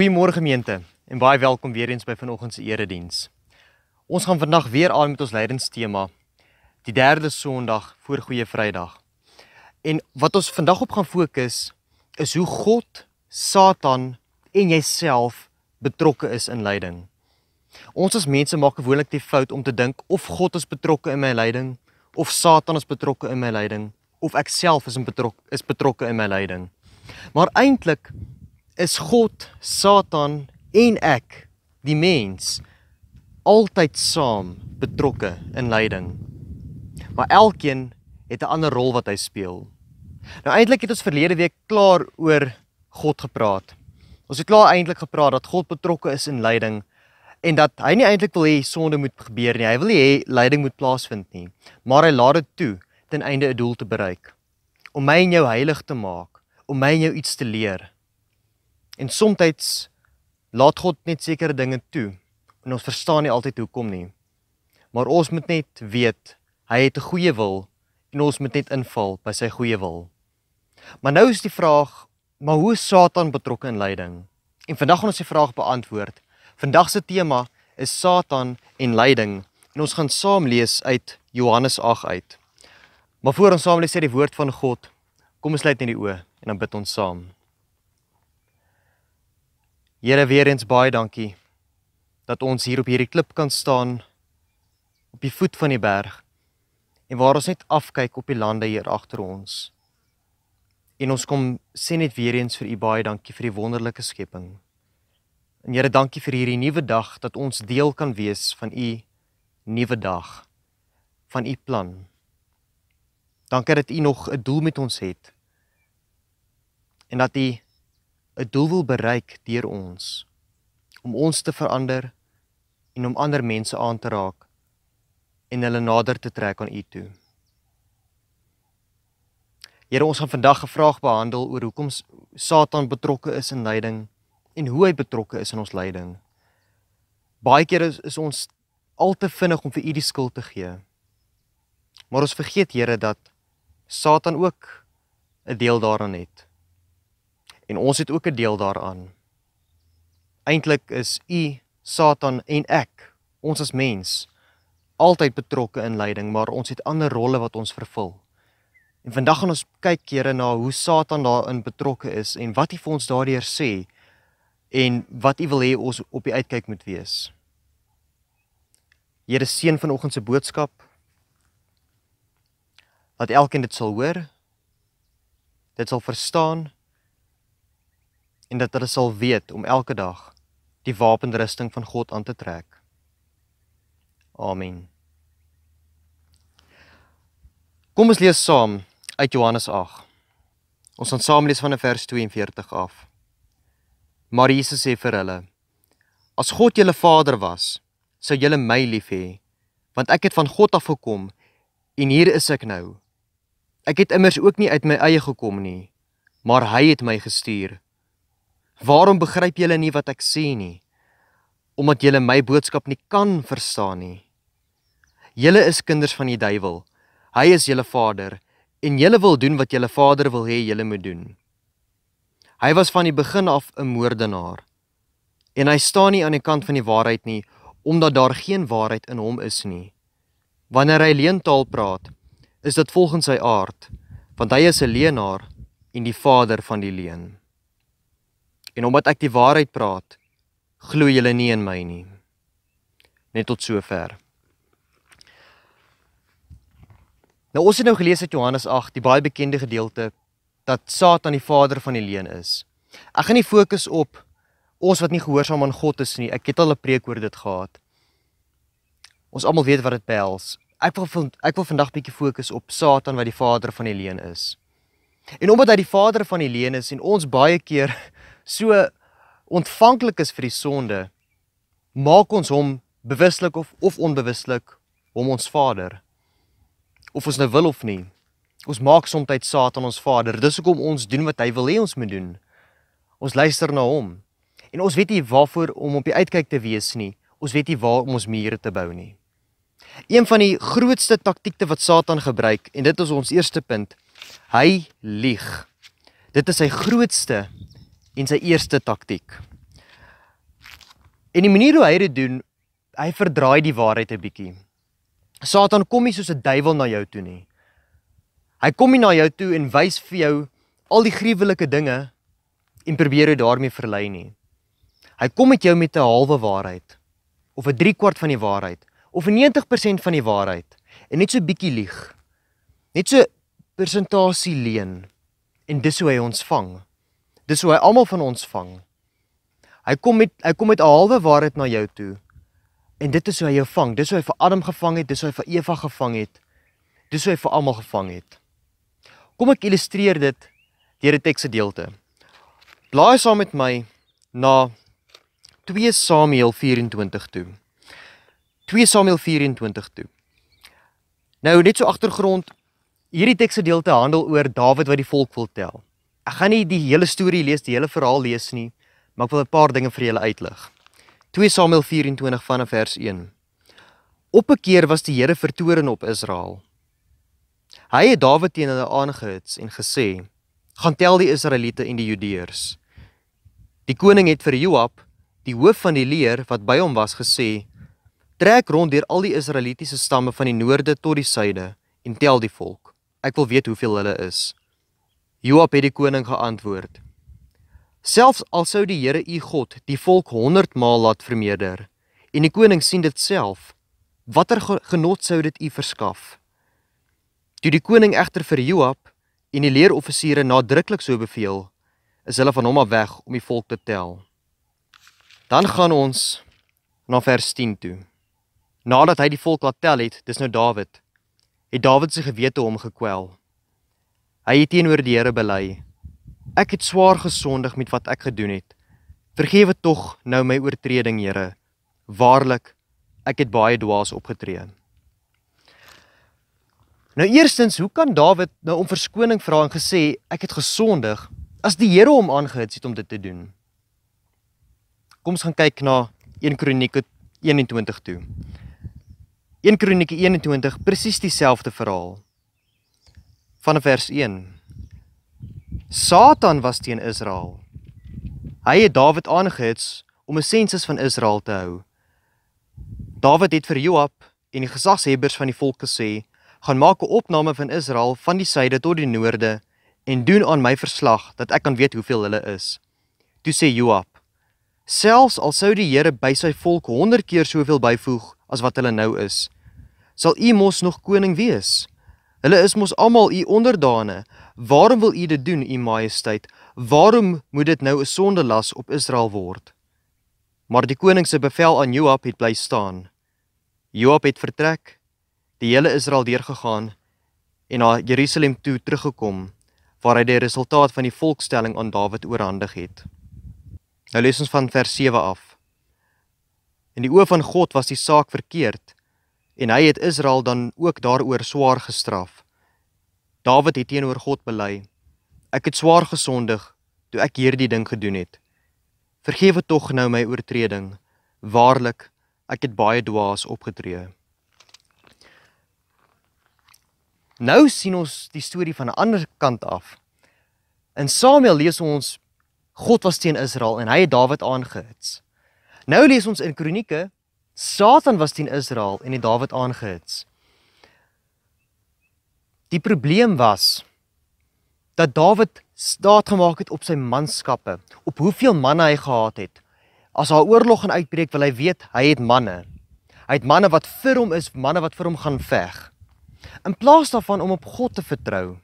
Goeiemôre gemeente en baie welkom weer eens by vanoggend se erediens. Ons gaan vandag weer aan met ons lydenstema die derde Sondag voor Goeie Vrydag. En wat ons vandag op gaan fokus is hoe God, Satan en jouself betrokke is in lyding. Ons as mense maak gewoonlik die fout om te dink of God is betrokke in my lyding of Satan is betrokke in my lyding of ek self is betrokke is betrokke in my lyding. Maar eintlik is God, Satan en ek, die mens, altyd saam betrokke in lyding. Maar elkeen het 'n ander rol wat hy speel. Nou eintlik het ons verlede week klaar oor God gepraat. Ons het klaar eintlik gepraat dat God betrokke is in lyding en dat hy nie eintlik wil hê sonde moet gebeur nie. Hy wil nie hê lyding moet plaasvind nie, maar hy laat dit toe ten einde 'n doel te bereik. Om my en jou heilig te maak, om my en jou iets te leer En soms laat God net sekere dinge toe en ons verstaan nie altyd hoekom nie. Maar ons moet net weet hy het 'n goeie wil en ons moet net inval by sy goeie wil. Maar nou is die vraag, maar hoe is Satan betrokke in lyding? En vandag gaan ons die vraag beantwoord. Vandag se tema is Satan en lyding en ons gaan saam lees uit Johannes 8 uit. Maar voor ons saam lees uit die woord van God, kom ons sluit net die oë en dan bid ons saam. Here weer eens baie dankie dat ons hier op hierdie klip kan staan op die voet van die berg en waar ons net afkyk op die lande hier agter ons. En ons kom sê net weer eens vir u baie dankie vir die wonderlike skepping. En Here, dankie vir hierdie nuwe dag dat ons deel kan wees van u nuwe dag van u plan. Dankie dat u nog 'n doel met ons het. En dat u 'n doel wil bereik deur ons om ons te verander en om ander mense aan te raak en hulle nader te trek aan U toe. Here ons gaan vandag 'n vraag behandel oor hoekom Satan betrokke is in lyding en hoe hy betrokke is in ons lyding. Baie kere is, is ons al te vinnig om vir U die skuld te gee. Maar ons vergeet Here dat Satan ook 'n deel daaraan het en ons het ook 'n deel daaraan. Eintlik is u Satan en ek, ons as mens, altyd betrokke in lyding, maar ons het ander rolle wat ons vervul. En vandag gaan ons kyk kere na hoe Satan daarin betrokke is en wat hy vir ons daardeur sê en wat hy wil hê ons op die uitkyk moet wees. Here seën vanoggend se boodskap. Dat elkeen dit sal hoor. Dit sal verstaan en dat hulle sal weet om elke dag die wapenrusting van God aan te trek. Amen. Kom ons lees saam uit Johannes 8. Ons gaan saam lees van vers 42 af. Maar Jesus sê vir hulle: As God julle Vader was, sou julle my lief hê, want ek het van God af gekom en hier is ek nou. Ek het immers ook nie uit my eie gekom nie, maar hy het my gestuur Waarom begryp julle nie wat ek sê nie? Omdat julle my boodskap nie kan verstaan nie. Julle is kinders van die duiwel. Hy is julle vader en julle wil doen wat julle vader wil hê julle moet doen. Hy was van die begin af 'n moordenaar en hy staan nie aan die kant van die waarheid nie omdat daar geen waarheid in hom is nie. Wanneer hy leuntaal praat, is dit volgens sy aard, want hy is 'n leienaar en die vader van die leuen. En omdat ek die waarheid praat, glo julle nie in my nie. Net tot sover. Nou ons het nou gelees uit Johannes 8, die baie bekende gedeelte dat Satan die vader van die leuen is. Ek gaan nie fokus op ons wat nie gehoorsaam aan God is nie. Ek het al 'n preek oor dit gehad. Ons almal weet wat dit behels. Ek wil ek wil vandag bietjie fokus op Satan wat die vader van die leuen is. En omdat hy die vader van die leuen is en ons baie keer so ontvanklik is vir die sonde, maak ons hom bewuslik of of onbewuslik hom ons vader. Of ons nou wil of nie, ons maak soms Satan ons vader. Dis hoekom ons doen wat hy wil hê ons moet doen. Ons luister na hom. En ons weet nie waarvoor om op die uitkyk te wees nie. Ons weet nie waar om ons mure te bou nie. Een van die grootste taktiekte wat Satan gebruik en dit is ons eerste punt. Hy lieg. Dit is sy grootste en sy eerste taktiek. En die manier hoe hy dit doen, hy verdraai die waarheid 'n bietjie. Satan kom nie soos 'n duiwel na jou toe nie. Hy kom nie na jou toe en wys vir jou al die gruwelike dinge en probeer jou daarmee verlei nie. Hy kom met jou met 'n halwe waarheid of 'n 3/4 van die waarheid of 90% van die waarheid en net so bietjie lieg. Net so persentasie leen en dis hoe hy ons vang. Dis hoe hy almal van ons vang. Hy kom met hy kom met 'n halwe waarheid na jou toe. En dit is hoe hy jou vang. Dis hoe hy vir Adam gevang het, dis hoe hy vir Eva gevang het. Dis hoe hy vir almal gevang het. Kom ek illustreer dit deur 'n teksgedeelte. Blaai saam met my na 2 Samuel 24 toe. 2 Samuel 24 toe. Nou net so agtergrond, hierdie teksgedeelte handel oor Dawid wat die volk wil tel. Ek gaan nie die hele storie lees, die hele verhaal lees nie, maar ek wil 'n paar dinge vir julle uitlig. 2 Samuel 24 vanaf vers 1. Op 'n keer was die Here vertoorn op Israel. Hy het Dawid teen hulle aangehits en gesê: "Gaan tel die Israeliete en die Judeërs." Die koning het vir Joab, die hoof van die leer wat by hom was, gesê: "Trek rond deur al die Israelitiese stamme van die noorde tot die suide en tel die volk. Ek wil weet hoeveel hulle is." Joab het die koning geantwoord: Selfs al sou die Here u God die volk 100 maal laat vermeerder en die koning sien dit self, watter genot sou dit u verskaf? Toe die koning egter vir Joab en die leerofisiere nadruklik so beveel, is hulle van hom af weg om die volk te tel. Dan gaan ons na vers 10 toe. Nadat hy die volk laat tel het, dis nou Dawid. Het Dawid se gewete hom gekwel. Hy het teenoor die Here bely: Ek het swaar gesondig met wat ek gedoen het. Vergewe tog nou my oortreding, Here. Waarlik, ek het baie dwaas opgetree. Nou eerstens, hoe kan Dawid nou om verskoning vra en gesê ek het gesondig as die Here hom aangehits het om dit te doen? Kom ons gaan kyk na 1 Kronieke 21 toe. 1 Kronieke 21 presies dieselfde verhaal vanaf vers 1. Satan was teen Israel. Hy het Dawid aangehits om 'n sensus van Israel te hou. Dawid het vir Joab en die gesaghebbers van die volk gesê: "Gaan maak 'n opname van Israel van die suide tot die noorde en doen aan my verslag dat ek kan weet hoeveel hulle is." Toe sê Joab: "Selfs al sou die Here by sy volk 100 keer soveel byvoeg as wat hulle nou is, sal u mos nog koning wees." Hulle is mos almal u onderdane. Waarom wil u dit doen, u majesteit? Waarom moet dit nou 'n sondelas op Israel word? Maar die koning se bevel aan Joab het bly staan. Joab het vertrek, die hele Israel deurgegaan en na Jerusalem toe teruggekom waar hy die resultaat van die volkstelling aan Dawid oorhandig het. Nou lees ons van vers 7 af. In die oë van God was die saak verkeerd en hy het Israel dan ook daaroor swaar gestraf. Dawid het teenoor God bely: Ek het swaar gesondig toe ek hierdie ding gedoen het. Vergewe tog nou my oortreding. Waarlik, ek het baie dwaas opgetree. Nou sien ons die storie van 'n ander kant af. In Samuel lees ons God was teen Israel en hy het Dawid aangehits. Nou lees ons in Kronieke Satan was teen Israel en het Dawid aangehits. Die probleem was dat Dawid staat gemaak het op sy manskappe, op hoeveel manne hy gehad het. As haar oorlog gaan uitbreek, wil hy weet hy het manne. Hy het manne wat vir hom is, manne wat vir hom gaan veg. In plaas daarvan om op God te vertrou.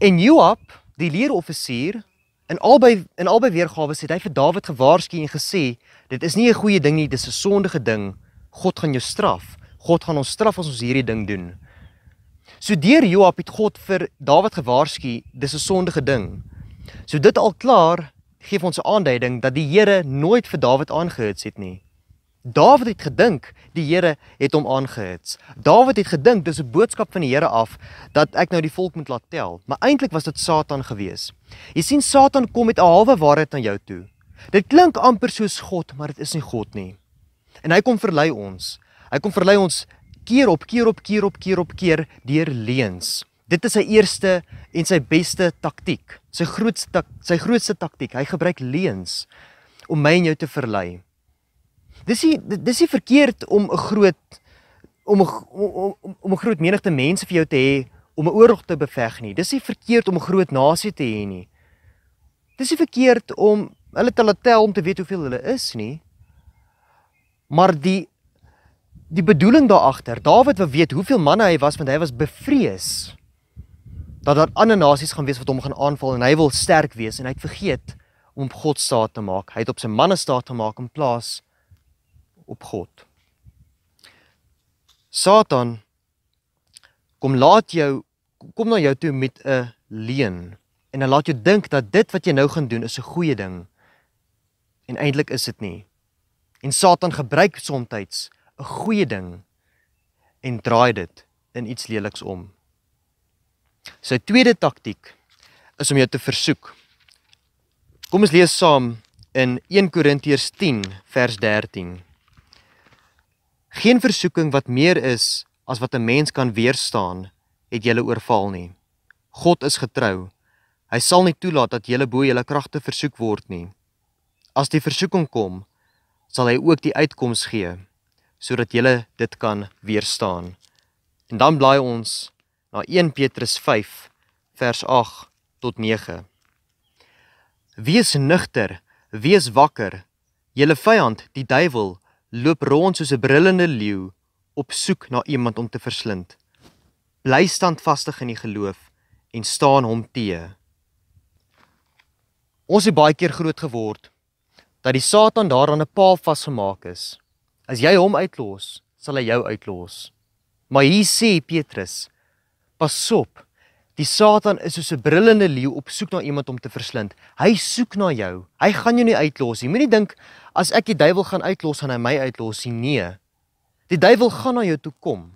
En Joab, die leeroffisier, In albei in albei weergawe sê hy vir Dawid gewaarsku en gesê dit is nie 'n goeie ding nie, dis 'n sondige ding. God gaan jou straf. God gaan ons straf as ons hierdie ding doen. So deur Joab het God vir Dawid gewaarsku, dis 'n sondige ding. So dit al klaar gee ons 'n aanduiding dat die Here nooit vir Dawid aangehits het nie. Dawid het gedink die Here het hom aangehits. Dawid het gedink dis 'n boodskap van die Here af dat ek nou die volk moet laat tel, maar eintlik was dit Satan gewees. Jy sien Satan kom met 'n halwe waarheid na jou toe. Dit klink amper soos God, maar dit is nie God nie. En hy kom verlei ons. Hy kom verlei ons keer op keer op keer op keer op keer deur leuns. Dit is sy eerste en sy beste taktik. Sy grootste sy grootste taktik, hy gebruik leuns om my en jou te verlei. Dis nie dis is verkeerd om 'n groot om 'n om om 'n groot menigte mense vir jou te hê om 'n oorlog te beveg nie. Dis nie verkeerd om 'n groot nasie te hê nie. Dis nie verkeerd om hulle te laat tel om te weet hoeveel hulle is nie. Maar die die bedoeling daar agter, Dawid wou weet hoeveel manne hy was want hy was bevrees dat daar ander nasies gaan wees wat hom gaan aanval en hy wil sterk wees en hy het vergeet om God staat te maak. Hy het op sy manne staat gemaak in plaas op God. Satan kom laat jou kom na jou toe met 'n leuen en hy laat jou dink dat dit wat jy nou gaan doen is 'n goeie ding en eintlik is dit nie. En Satan gebruik soms 'n goeie ding en draai dit in iets leliks om. Sy tweede taktik is om jou te versoek. Kom ons lees saam in 1 Korintiërs 10 vers 13. Geen versoeking wat meer is as wat 'n mens kan weerstaan, het julle oorval nie. God is getrou. Hy sal nie toelaat dat julle bo julle kragte versoek word nie. As die versoeking kom, sal hy ook die uitkoms gee sodat julle dit kan weerstaan. En dan blaai ons na 1 Petrus 5 vers 8 tot 9. Wees nugter, wees wakker. Julle vyand, die duiwel, loop rond soos 'n brullende leeu op soek na iemand om te verslind. Bly standvastig in die geloof en staan hom teë. Ons het baie keer groot geword dat die Satan daaraan 'n paal vasgemaak is. As jy hom uitlos, sal hy jou uitlos. Maar hier sê Petrus: Pas op Die Satan is soos 'n brullende leeu op soek na iemand om te verslind. Hy soek na jou. Hy gaan jou nie uitlos nie. Moenie dink as ek die duiwel gaan uitlos, gaan hy my uitlos nie. Nee. Die duiwel gaan na jou toe kom.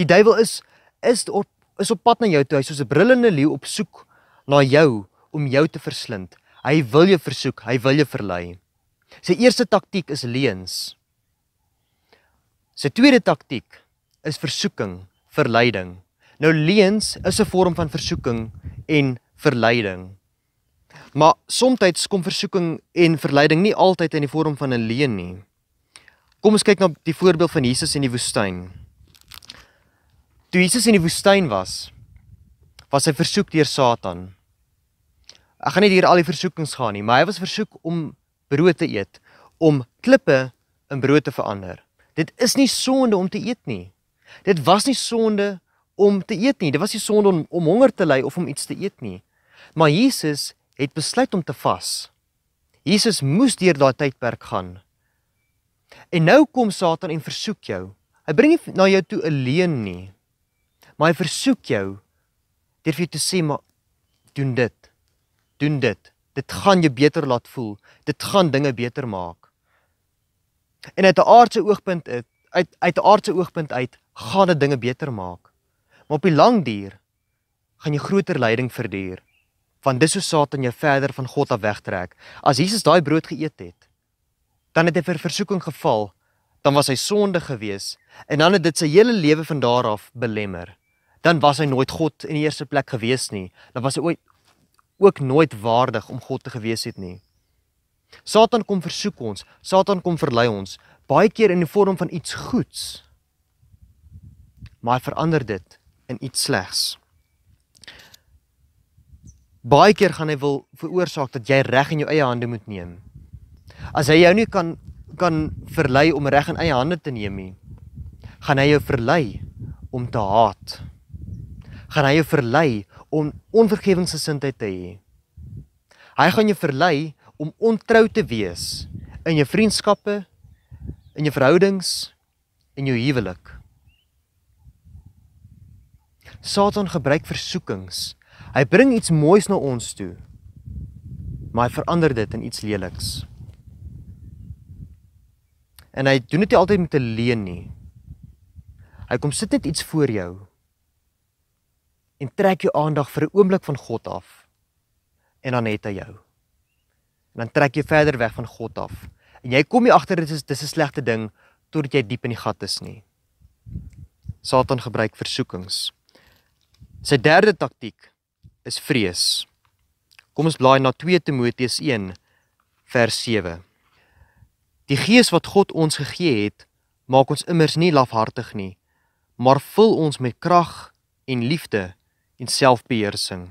Die duiwel is is op is op pad na jou toe. Hy soos 'n brullende leeu op soek na jou om jou te verslind. Hy wil jou versoek, hy wil jou verlei. Sy eerste taktiek is leuns. Sy tweede taktiek is versoeking, verleiding. Nou leens is 'n vorm van versoeking en verleiding. Maar soms kom versoeking en verleiding nie altyd in die vorm van 'n leen nie. Kom ons kyk na die voorbeeld van Jesus in die woestyn. Toe Jesus in die woestyn was, was hy versoek deur Satan. Ek gaan nie hier al die versoekings gaan nie, maar hy was versoek om brood te eet, om klippe in brood te verander. Dit is nie sonde om te eet nie. Dit was nie sonde om te eet nie. Dit was nie sonde om, om honger te ly of om iets te eet nie. Maar Jesus het besluit om te vas. Jesus moes deur daai tydperk gaan. En nou kom Satan en versoek jou. Hy bring nie na jou toe alleen nie. Maar hy versoek jou deur vir jou te sê maar doen dit. Doen dit. Dit gaan jou beter laat voel. Dit gaan dinge beter maak. En uit 'n aardse oogpunt uit uit 'n aardse oogpunt uit gaan dit dinge beter maak maar op die lang duur gaan jy groter lyding verduur want dis hoe Satan jou verder van God af wegtrek as Jesus daai brood geëet het dan het hy vir versoeking geval dan was hy sonde gewees en dan het dit sy hele lewe van daar af belemmer dan was hy nooit God in die eerste plek gewees nie dan was hy ooit ook nooit waardig om God te gewees het nie Satan kom versoek ons Satan kom verlei ons baie keer in die vorm van iets goeds maar verander dit in iets slegs. Baie keer gaan hy wil veroorsaak dat jy reg in jou eie hande moet neem. As hy jou nie kan kan verlei om reg in eie hande te neem nie, gaan hy jou verlei om te haat. Gaan hy jou verlei om onvergewensgesindheid te hê. Hy gaan jou verlei om ontrou te wees in jou vriendskappe, in jou verhoudings, in jou huwelik. Satan gebruik versoekings. Hy bring iets moois na ons toe, maar hy verander dit in iets leliks. En hy doen dit nie altyd met 'n leen nie. Hy kom sit net iets voor jou en trek jou aandag vir 'n oomblik van God af. En dan het hy jou. En dan trek jy verder weg van God af. En jy kom hier agter dit is dis 'n slegte ding totdat jy diep in die gat is nie. Satan gebruik versoekings. Sy derde taktiek is vrees. Kom ons blaai na 2 Timoteus 1 vers 7. Die gees wat God ons gegee het, maak ons immers nie lafhartig nie, maar vul ons met krag en liefde en selfbeheersing.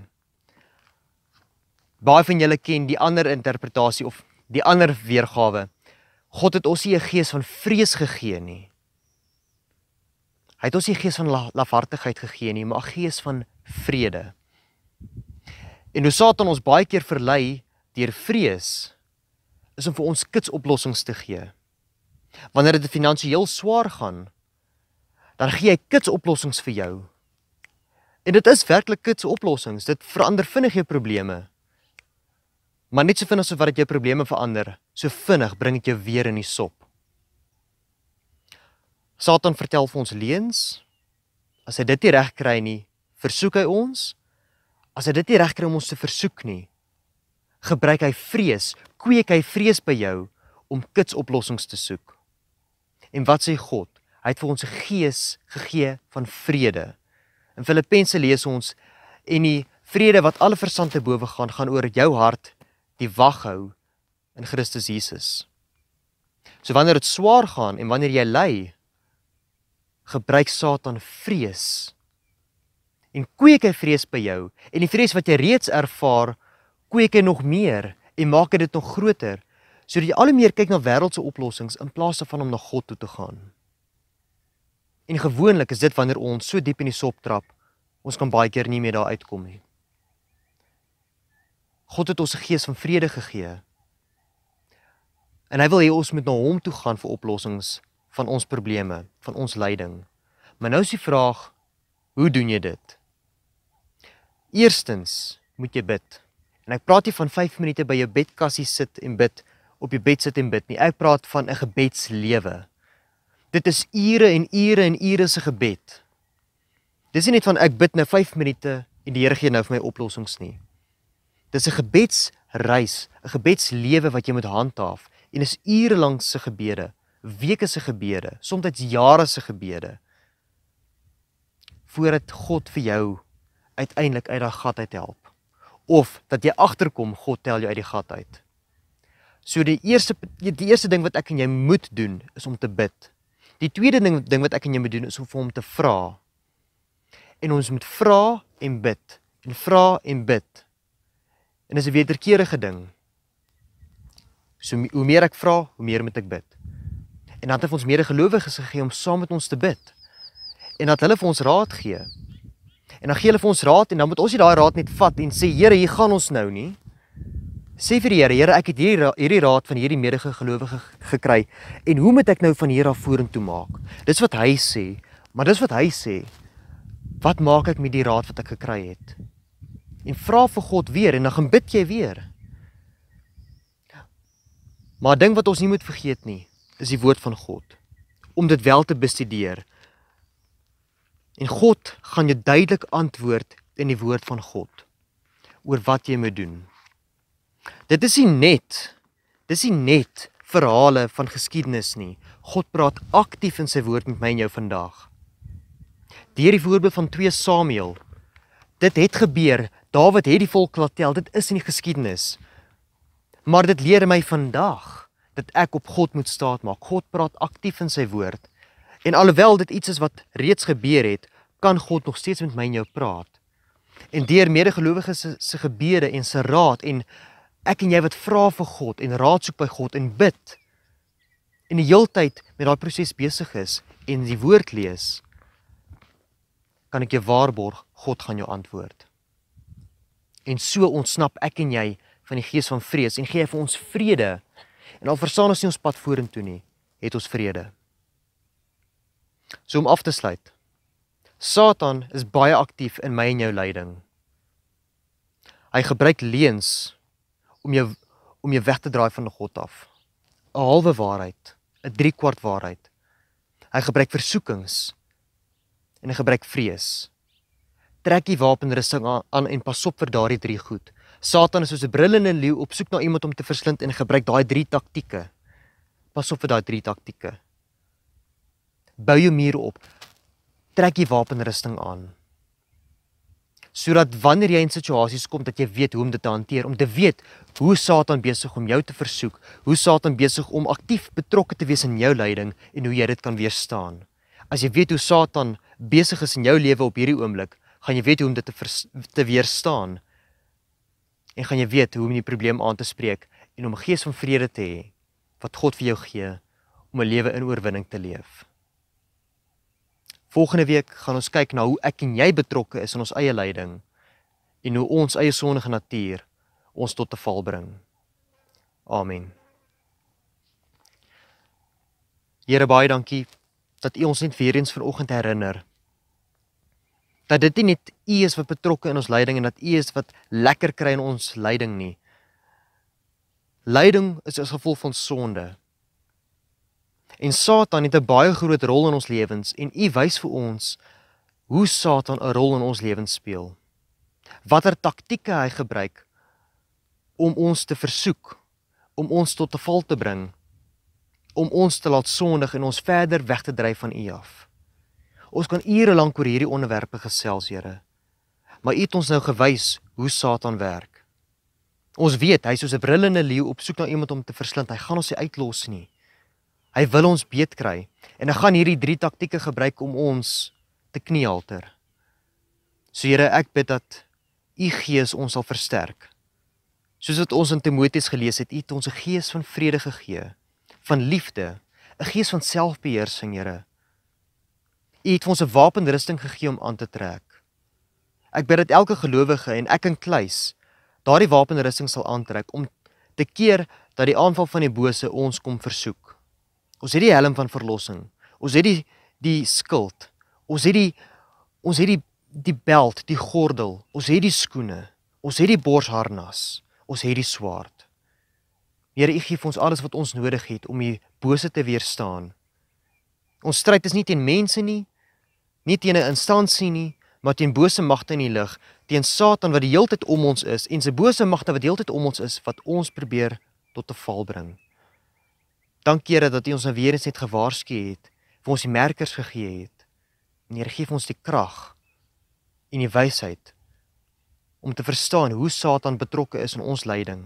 Baie van julle ken die ander interpretasie of die ander weergawe. God het ons nie 'n gees van vrees gegee nie, Hy het ons nie gees van lafhartigheid gegee nie, maar gees van vrede. En hoe Satan ons baie keer verlei deur vrees is om vir ons kits oplossings te gee. Wanneer dit finansiëel swaar gaan, dan gee hy kits oplossings vir jou. En dit is werklik kits oplossings. Dit verander vinnig jou probleme. Maar net so vinnig as wat dit jou probleme verander, so vinnig bring dit jou weer in die sop. Satan vertel vir ons leuns. As hy dit nie reg kry nie, versoek hy ons. As hy dit nie reg kry om ons te versoek nie, gebruik hy vrees, kweek hy vrees by jou om kitsoplossings te soek. En wat sê God? Hy het vir ons 'n gees gegee van vrede. In Filippense lees ons en die vrede wat alle verstand te bowe gaan, gaan oor jou hart die wag hou in Christus Jesus. So wanneer dit swaar gaan en wanneer jy ly, gebruik Satan vrees en kweek hy vrees by jou en die vrees wat jy reeds ervaar kweek hy nog meer en maak dit nog groter sodat jy al hoe meer kyk na wêreldse oplossings in plaas daarvan om na God toe te gaan. En gewoonlik is dit wanneer ons so diep in die sop trap, ons kan baie keer nie meer daar uitkom nie. God het ons 'n gees van vrede gegee. En hy wil hê ons moet na hom toe gaan vir oplossings van ons probleme, van ons lyding. Maar nou is die vraag, hoe doen jy dit? Eerstens moet jy bid. En ek praat nie van 5 minute by jou bedkassie sit en bid op jou bed sit en bid nie. Ek praat van 'n gebedslewe. Dit is ure en ure en ure se gebed. Dis nie net van ek bid nou 5 minute en die Here gee nou vir my oplossings nie. Dis 'n gebedsreis, 'n gebedslewe wat jy moet handhaaf en is ure lank se gebede weke se gebede, soms jare se gebede voordat God vir jou uiteindelik uit daai gat uithelp of dat jy agterkom God tel jou uit die gat uit. So die eerste die eerste ding wat ek en jy moet doen is om te bid. Die tweede ding ding wat ek en jy moet doen is om vir hom te vra. En ons moet vra en bid en vra en bid. En dis 'n wederkerige ding. So hoe meer ek vra, hoe meer moet ek bid. En dan het ons medegelowiges gegee om saam met ons te bid. En dat hulle vir ons raad gee. En dan gee hulle vir ons raad en dan moet ons nie daai raad net vat en sê Here, hier gaan ons nou nie. Sê vir die Here, Here, ek het hier hierdie raad van hierdie medegelowige gekry en hoe moet ek nou van hier af vorentoe maak? Dis wat hy sê, maar dis wat hy sê. Wat maak ek met die raad wat ek gekry het? En vra vir God weer en dan gaan bid jy weer. Maar ding wat ons nie moet vergeet nie, is die woord van God om dit wel te bestudeer. En God gaan jou duidelik antwoord in die woord van God oor wat jy moet doen. Dit is nie net dis nie net verhale van geskiedenis nie. God praat aktief in sy woord met my en jou vandag. Deur die voorbeeld van 2 Samuel. Dit het gebeur. Dawid het die volk laat tel. Dit is in die geskiedenis. Maar dit leer my vandag dat ek op God moet staatmaak. God praat aktief in sy woord. En alhoewel dit iets is wat reeds gebeur het, kan God nog steeds met my en jou praat. En deur medegelowiges se, se gebede en se raad en ek en jy wat vra vir God en raad soek by God en bid en die heeltyd met daai proses besig is en die woord lees, kan ek jou waarborg God gaan jou antwoord. En so ontsnap ek en jy van die gees van vrees en gee hy vir ons vrede En al versaan ons nie ons pad vorentoe nie, het ons vrede. So om af te sluit. Satan is baie aktief in my en jou lyding. Hy gebruik leuns om jou om jou weg te draai van God af. 'n Halwe waarheid, 'n 3/4 waarheid. Hy gebruik versoekings en hy gebruik vrees trek die wapenrusting aan en pas op vir daardie drie goed. Satan is soos 'n brullende leeu op soek na iemand om te verslind en gebruik daai drie taktieke. Pas op vir daai drie taktieke. Bou jou muur op. Trek die wapenrusting aan. Sodat wanneer jy in situasies kom dat jy weet hoe om dit te hanteer, om te weet hoe Satan besig om jou te versoek, hoe Satan besig om aktief betrokke te wees in jou lyding en hoe jy dit kan weerstaan. As jy weet hoe Satan besig is in jou lewe op hierdie oomblik, gaan jy weet hoe om dit te vers, te weerstaan. En gaan jy weet hoe om die probleem aan te spreek en om 'n gees van vrede te hê wat God vir jou gee om 'n lewe in oorwinning te leef. Volgende week gaan ons kyk na hoe ek en jy betrokke is in ons eie lyding en hoe ons eie sondige natuur ons tot te val bring. Amen. Here baie dankie dat U ons net weer eens vanoggend herinner dat dit nie net U is wat betrokke in ons lyding en dat U is wat lekker kry in ons lyding nie. Lyding is as gevolg van sonde. En Satan het 'n baie groot rol in ons lewens en U wys vir ons hoe Satan 'n rol in ons lewens speel. Watter taktieke hy gebruik om ons te versoek, om ons tot te val te bring, om ons te laat sondig en ons verder weg te dryf van U af. E Ons kan ure lank oor hierdie onderwerpe gesels, Here. Maar U het ons nou gewys hoe Satan werk. Ons weet hy is soos 'n brullende leeu op soek na iemand om te verslind. Hy gaan ons nie uitlos nie. Hy wil ons beet kry en hy gaan hierdie drie taktieke gebruik om ons te kniehalter. So Here, ek bid dat U Gees ons sal versterk. Soos wat ons in Timoteus gelees het, U het ons 'n gees van vrede gegee, van liefde, 'n gees van selfbeheersing, Here U het ons 'n wapenrusting gegee om aan te trek. Ek bid dat elke gelowige en ek in kluis daardie wapenrusting sal aantrek om te keer dat die aanval van die bose ons kom versoek. Ons het die helm van verlossing. Ons het die die skild. Ons het die ons het die die beld, die gordel. Ons het die skoene. Ons het die borsharnas. Ons het die swaard. Here, U gee vir ons alles wat ons nodig het om die bose te weerstaan. Ons stryd is nie teen mense nie, nie teen 'n instansie nie, maar teen bose magte in die lig, teen Satan wat die hele tyd om ons is en sy bose magte wat die hele tyd om ons is wat ons probeer tot 'n val bring. Dankie Here dat U ons nou weer eens het gewaarsku het, vir ons die merkers gegee het. En Here gee ons die krag en die wysheid om te verstaan hoe Satan betrokke is in ons lyding,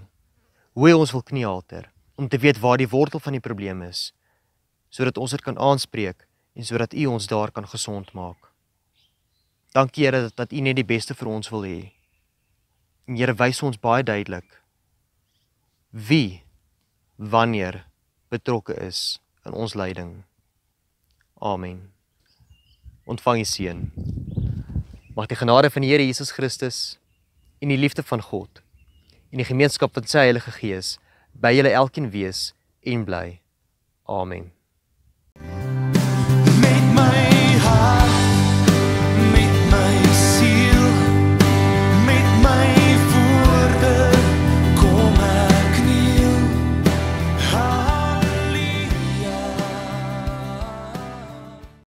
hoe hy ons wil knielhalter, om te weet waar die wortel van die probleem is, sodat ons dit kan aanspreek en sodat U ons daar kan gesond maak. Dankie Here dat, dat U net die beste vir ons wil hê. En Here wys ons baie duidelik wie wanneer betrokke is in ons lyding. Amen. Ontvang die seën. Mag die genade van die Here Jesus Christus en die liefde van God en die gemeenskap van sy Heilige Gees by julle elkeen wees en bly. Amen.